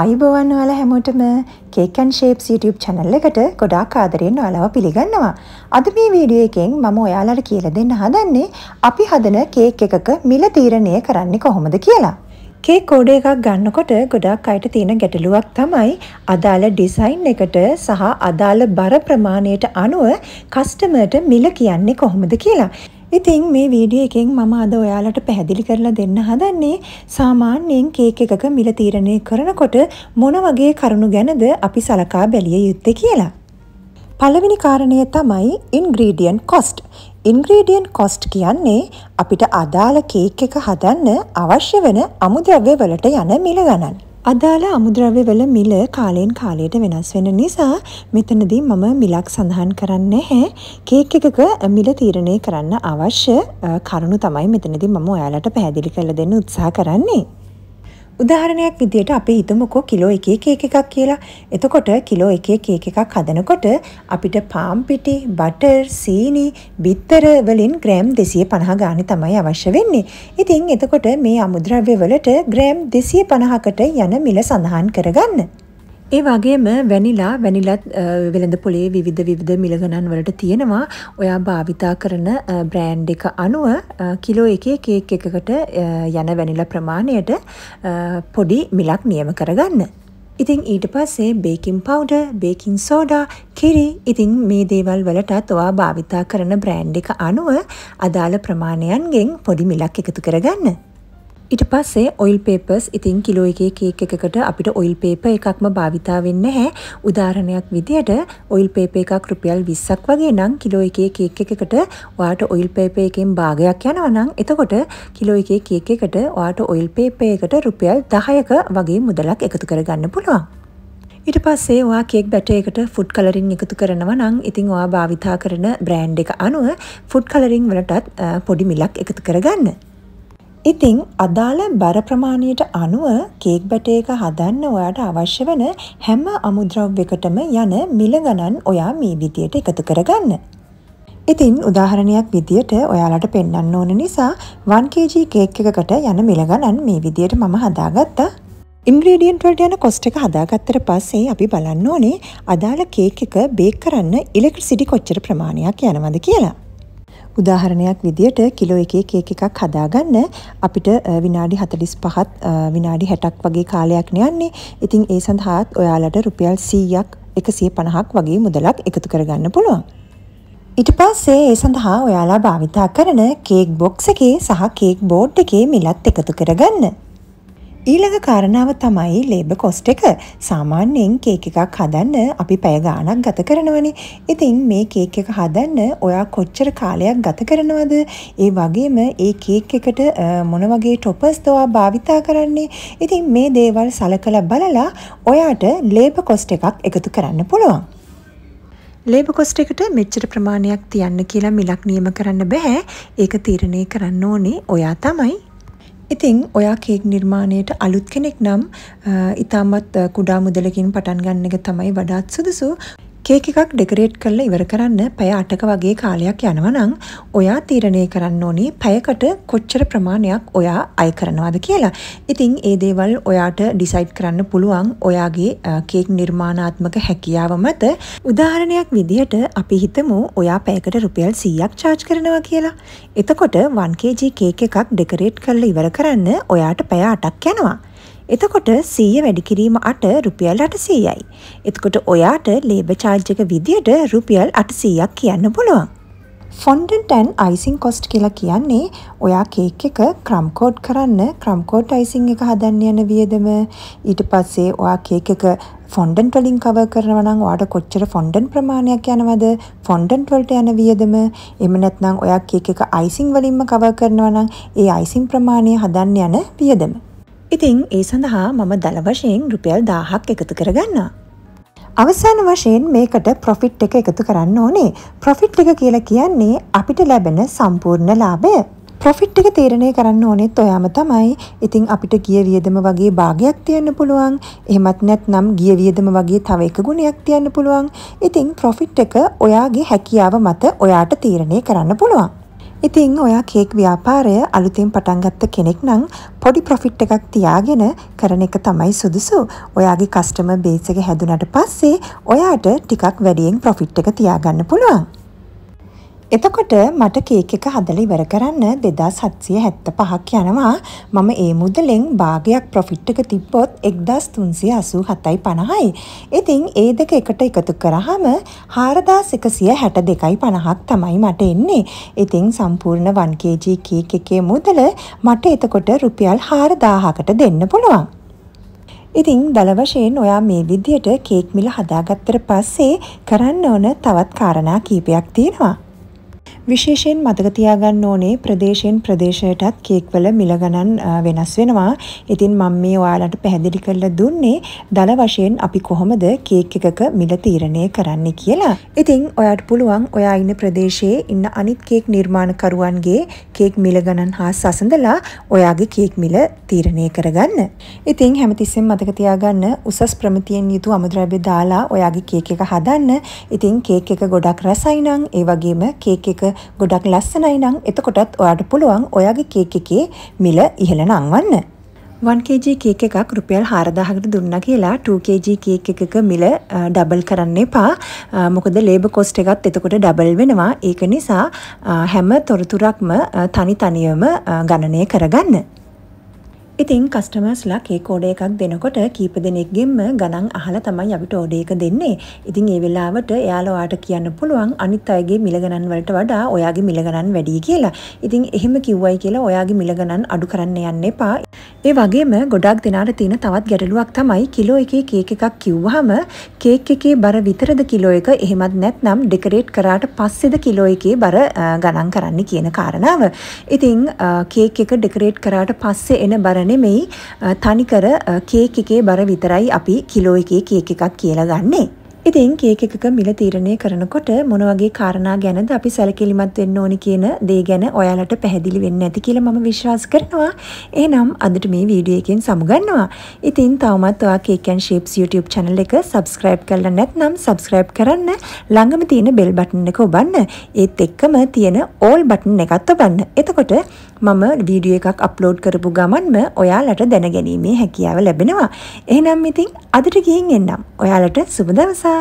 අයිබෝවන් ඔයාලා හැමෝටම Cake and Shapes YouTube channel එකට ගොඩාක් ආදරයෙන් ඔයාලව පිළිගන්නවා. අද මේ වීඩියෝ එකෙන් මම ඔයාලට කියලා දෙන්න හදන්නේ අපි හදන කේක් එකක මිල තීරණය කරන්නේ කොහොමද කියලා. කේක් කෝඩ එකක් ගන්නකොට ගොඩක් අයට තියෙන ගැටලුවක් තමයි අදාළ ඩිසයින් එකට සහ අදාළ බර ප්‍රමාණයට අනුව කස්ටමර්ට මිල කියන්නේ කොහොමද කියලා. ඉතින් මේ වීඩියෝ එකෙන් මම අද ඔයාලට පැහැදිලි කරලා දෙන්න හදන්නේ සාමාන්‍යයෙන් කේක් එකක මිල තීරණය කරනකොට මොන වගේ කරුණු ගැනද අපි සලකා බැලිය යුත්තේ කියලා. පළවෙනි කාරණය තමයි ඉන්ග්‍රීඩියන්ට් කොස්ට්. ඉන්ග්‍රීඩියන්ට් කොස්ට් කියන්නේ අපිට අදාළ කේක් එක හදන්න අවශ්‍ය වෙන අමුද්‍රව්‍ය වලට යන මිල ගණන්. අදාළ අමුද්‍රව්‍යවල මිල කාලයෙන් කාලයට වෙනස් වෙන නිසා මෙතනදී මම මිලක් සඳහන් කරන්නේ නැහැ. කේක් එකක මිල තීරණය කරන්න අවශ්‍ය කරුණු තමයි මෙතනදී මම ඔයාලට පැහැදිලි කරලා දෙන්න උත්සාහ කරන්නේ. උදාහරණයක් විදියට අපි හිතමුකෝ කිලෝ එකේ කේක් එකක් කියලා. එතකොට කිලෝ එකේ කේක් එකක් හදනකොට අපිට පාම් පිටි, බටර්, සීනි, බිත්තර වලින් ග්‍රෑම් 250 ගානේ තමයි අවශ්‍ය වෙන්නේ. ඉතින් එතකොට මේ අමුද්‍රව්‍ය වලට ග්‍රෑම් 250කට යන මිල සඳහන් කරගන්න. ඒ වගේම වැනිලා වැනිලත් වෙළඳ පොලේ විවිධ විධ මිලගණන් වලට තියෙනවා ඔයා භාවිතා කරන බ්‍රෑන්් එක අනුව කිලෝ එක කේක් එකකට යන වැනිල ප්‍රමාණයට පොඩි මිලක් නියම කරගන්න. ඉතින් ඊට පස්සේ බේකින් පවඩ බේකින් සෝඩා කිරි ඉතින් මේ දේවල් වලටත් ඔවා භාවිතා කරන බ්‍රෑන්් එක අනුව අදාළ ප්‍රමාණයන්ගෙන් පොඩි මිලක් එකතු කරගන්න. ඊට පස්සේ ඔයිල් පේපර්ස් ඉතින් කිලෝ එකේ කේක් එකකට අපිට ඔයිල් පේපර් එකක්ම භාවිතා වෙන්නේ නැහැ. උදාහරණයක් විදියට ඔයිල් පේපර් එකක් රුපියල් 20ක් වගේ නම් කිලෝ එකේ කේක් එකකට ඔයාට ඔයිල් පේපර් එකෙන් භාගයක් යනවා නම් එතකොට කිලෝ එකේ කේක් එකට ඔයාට ඔයිල් පේපර් එකට රුපියල් 10ක වගේ මුදලක් එකතු කරගන්න පුළුවන්. ඊට පස්සේ ඔයා කේක් බැටයකට ෆුඩ් කලරින් එකතු කරනවා නම් ඉතින් ඔයා භාවිතා කරන බ්‍රෑන්් එක අනුව ෆුඩ් කලරින් වලටත් පොඩි මිලක් එකතු කරගන්න. ඉතින් අදාළ බර ප්‍රමාණයට අනුව කේක් බැටේක හදන්න ඔයාට අවශ්‍ය වන හැම අමුද්‍රව්‍යකටම යන මිල ගණන් ඔයා මේ විදියට එකතු කරගන්න. ඉතින් උදාහරණයක් විදියට ඔයාලට පෙන්වන්න ඕන නිසා 1kg කේක් එකකට යන මිල ගණන් මේ විදියට මම හදාගත්තා. ඉන්ග්‍රීඩියන්ට් වලට යන කොස්ට් එක හදාගත්තට පස්සේ අපි බලන්න ඕනේ අදාළ කේක් එක බේක් කරන්න ඉලෙක්ට්‍රිසිටි කොච්චර ප්‍රමාණයක් යනවද කියලා. උදාහරණයක් විදියට කිලෝ එකේ කේක් එකක් හදාගන්න අපිට විනාඩි 45ත් විනාඩි 60ක් වගේ කාලයක් යන්නේ. ඉතින් ඒ සඳහාත් ඔයාලට රුපියල් 100ක් 150ක් වගේ මුදලක් එකතු කරගන්න පුළුවන්. ඊට පස්සේ ඒ සඳහා ඔයාලා භාවිතා කරන කේක් බොක්ස් එකේ සහ කේක් බෝඩ් එකේ මිලත් එකතු කරගන්න. ඊළඟ කාරණාව තමයි ලේබ කොස්ට එක සාමාන්‍යයෙන් කේක් එකක් හදන්න අපි පැය ගාණක් ගත කරනවනේ. ඉතින් මේ කේක් එක හදන්න ඔයා කොච්චර කාලයක් ගත කරනවද? ඒ වගේම ඒ කේක් එකට මොන වගේ ටොපර්ස් දවා භාවිතා කරන්නේ? ඉතින් මේ දේවල් සලකලා බලලා ඔයාට ලේබ කොස්ට එකක් එකතු කරන්න පුළුවන්. ලේබ කොස්ට එකට මෙච්චර ප්‍රමාණයක් තියන්න කියලා මිලක් නියම කරන්න බෑ. ඒක තීරණය කරන්න ඕනේ ඔයා තමයි. ඉතින් ඔයා කේක් නිර්මාණයට අලුත් කෙනෙක් නම් ඉතාමත් කුඩා මුදලකින් පටන් ගන්න එක තමයි වඩාත් සුදුසු. කේක් එකක් ඩෙකරේට් කරලා ඉවර කරන්න පැය 8ක වගේ කාලයක් යනවා නම් ඔයා තීරණය කරන්න ඕනේ පැයකට කොච්චර ප්‍රමාණයක් ඔයා අය කරනවාද කියලා. ඉතින් ඒ දේවල් ඔයාට ඩිසයිඩ් කරන්න පුළුවන් ඔයාගේ කේක් නිර්මාණාත්මක හැකියාව මත. උදාහරණයක් විදිහට අපි හිතමු ඔයා පැයකට රුපියල් 100ක් charge කරනවා කියලා. එතකොට 1 kg කේක් එකක් ඩෙකරේට් කරලා ඉවර කරන්න ඔයාට පැය 8ක් යනවා. එතකොට 100 වැඩි කිරීම 8 රුපියල් 800යි. එතකොට ඔයාට ලේබර් charge එක විදියට රුපියල් 800ක් කියන්න පුළුවන්. ෆොන්ඩන්ට් ඇන් අයිසින් කොස්ට් කියලා කියන්නේ ඔයා කේක් එක ක්‍රම් කෝඩ් කරන්න ක්‍රම් කෝඩ් අයිසින් එක හදන්න යන වියදම ඊට පස්සේ ඔයා කේක් එක ෆොන්ඩන්ට් වලින් කවර් කරනවා නම් ඔයාට කොච්චර ෆොන්ඩන්ට් ප්‍රමාණයක් යනවද ෆොන්ඩන්ට් වලට යන වියදම එහෙම නැත්නම් ඔයා කේක් එක අයිසින් වලින්ම කවර් කරනවා නම් ඒ අයිසින් ප්‍රමාණය හදන්න යන වියදම ඉතිං ඒ සඳහා මම දළ වශයෙන් රුපියල් දාහක් එකතු කරගන්නා. අවසාන වශයෙන් මේකට ප්‍රොෆිට් එක එකතු කරන්න ඕනේ ප්‍රොෆිට් එක කියලා කියන්නේ අපිට ලැබෙන සම්පූර්ණ ලාභය. ප්‍රොෆිට් එක තීරණය කරන්න ඕනෙත් ඔයාම තමයි ඉතිං අපිට ගිය වියදම වගේ භාගයක් තියන්න පුළුවන් එහෙමත් නැත්නම් ගිය වියදම වගේ තව එක ගුණයක් තියන්න පුළුවන් ඉතිං ප්‍රොෆිට් එක ඔයාගේ හැකියාව මත ඔයාට තීරණය කරන්න පුළුවන්. ඉතින් ඔයා කේක් ව්‍යාපාරය අලුතෙන් පටන් ගත්ත කෙනෙක් නම් පොඩි ප්‍රොෆිට් එකක් තියාගෙන කරන එක තමයි සුදුසු. ඔයාගේ කස්ටමර් බේස් එක හැදුනට පස්සේ ඔයාට ටිකක් වැඩියෙන් ප්‍රොෆිට් එක තියාගන්න පුළුවන්. එතකොට මට කේක් එක හදලා ඉවර කරන්න 2775ක් යනවා. මම ඒ මුදලෙන් භාගයක් ප්‍රොෆිට් එක තිබ්බොත් 1387යි 50යි. ඉතින් ඒ දෙක එකට එකතු කරාම 4162.50ක් තමයි මට එන්නේ. ඉතින් සම්පූර්ණ 1 kg කේක් එකේ මුදල මට එතකොට රුපියල් 4000කට දෙන්න පුළුවන්. ඉතින් දල වශයෙන් ඔයා මේ විදියට කේක් මිල හදාගත්තට පස්සේ කරන්න ඕන තවත් කාරණා කීපයක් තියෙනවා. විශේෂයෙන් මතක තියාගන්න ඕනේ ප්‍රදේශයෙන් ප්‍රදේශයටත් කේක්වල මිල ගණන් වෙනස් වෙනවා. ඉතින් මම මේ ඔයාලට පැහැදිලි කරලා දුන්නේ දල වශයෙන් අපි කොහොමද කේක් එකක මිල තීරණය කරන්නේ කියලා. ඉතින් ඔයාට පුළුවන් ඔයා ඉන්න ප්‍රදේශයේ ඉන්න අනිත් කේක් නිර්මාණකරුවන්ගේ කේක් මිල ගණන් හා සසඳලා ඔයාගේ කේක් මිල තීරණය කරගන්න. ඉතින් හැමතිස්සෙම මතක තියාගන්න උසස් ප්‍රමිතියෙන් යුතු අමුද්‍රව්‍ය දාලා ඔයාගේ කේක් එක හදන්න. ඉතින් කේක් එක ගොඩක් රසයි නම් ඒ වගේම කේක් එක ගොඩක් ලස්සනයි නම් එතකොටත් ඔයාට පුළුවන් ඔයාගේ කේක් එකේ මිල ඉහළ නංවන්න. 1kg කේක් එකක් රුපියල් 4000කට දුන්නා කියලා 2kg කේක් එකක මිල ඩබල් කරන්න එපා. මොකද ලේබර් කොස්ට් එකත් එතකොට ඩබල් වෙනවා. ඒක නිසා හැම තොරතුරක්ම තනි තනියම ගණනය කරගන්න. ඉතින් කස්ටමර්ස්ලා කේක් ඕඩර් එකක් දෙනකොට කීප දෙනෙක්ගෙන්ම ගණන් අහලා තමයි අපිට ඕඩර් එක දෙන්නේ. ඉතින් ඒ වෙලාවට එයාලා ඔයාට කියන්න පුළුවන් අනිත් අයගේ මිල ගණන් වලට වඩා ඔයාගේ මිල ගණන් වැඩියි කියලා. ඉතින් එහෙම කිව්වයි කියලා ඔයාගේ මිල ගණන් අඩු කරන්න යන්න එපා. ඒ වගේම ගොඩක් දෙනාට තියෙන තවත් ගැටලුවක් තමයි කිලෝ එකේ කේක් එකක් කිව්වහම කේක් එකේ බර විතරද කිලෝ එක එහෙමත් නැත්නම් ඩෙකරේට් කරාට පස්සේද කිලෝ එකේ බර ගණන් කරන්න කියන කාරණාව. ඉතින් කේක් එක ඩෙකරේට් කරාට පස්සේ එන බර නෙමෙයි තනිකර කේක් එකේ බර විතරයි අපි කිලෝ එකේ කේක් එකක් කියලා ගන්නේ. ඉතින් කේක් එකක මිල තීරණය කරනකොට මොන වගේ කාරණා ගැනද අපි සැලකිලිමත් වෙන්න ඕනි කියන දේ ගැන ඔයාලට පැහැදිලි වෙන්න ඇති කියලා මම විශ්වාස කරනවා. එහෙනම් අදට මේ වීඩියෝ එකෙන් සමුගන්නවා. ඉතින් තවමත් ඔයා Cake and Shapes YouTube channel එක subscribe කරලා නැත්නම් subscribe කරන්න ළඟම තියෙන bell button එක ඔබන්න. ඒත් එක්කම තියෙන all button එකත් ඔබන්න. එතකොට මම වීඩියෝ එකක් අප්ලෝඩ් කරපු ගමන්ම ඔයාලට දැනගැනීමේ හැකියාව ලැබෙනවා. එහෙනම් ඉතින් අදට ගිහින් එන්නම්. ඔයාලට සුබ දවසක්.